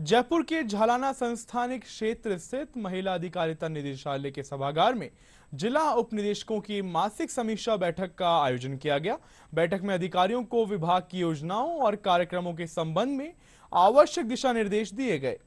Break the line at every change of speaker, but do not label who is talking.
जयपुर के झालाना संस्थानिक क्षेत्र स्थित महिला अधिकारिता निदेशालय के सभागार में जिला उप निदेशकों की मासिक समीक्षा बैठक का आयोजन किया गया बैठक में अधिकारियों को विभाग की योजनाओं और कार्यक्रमों के संबंध में आवश्यक दिशा निर्देश दिए गए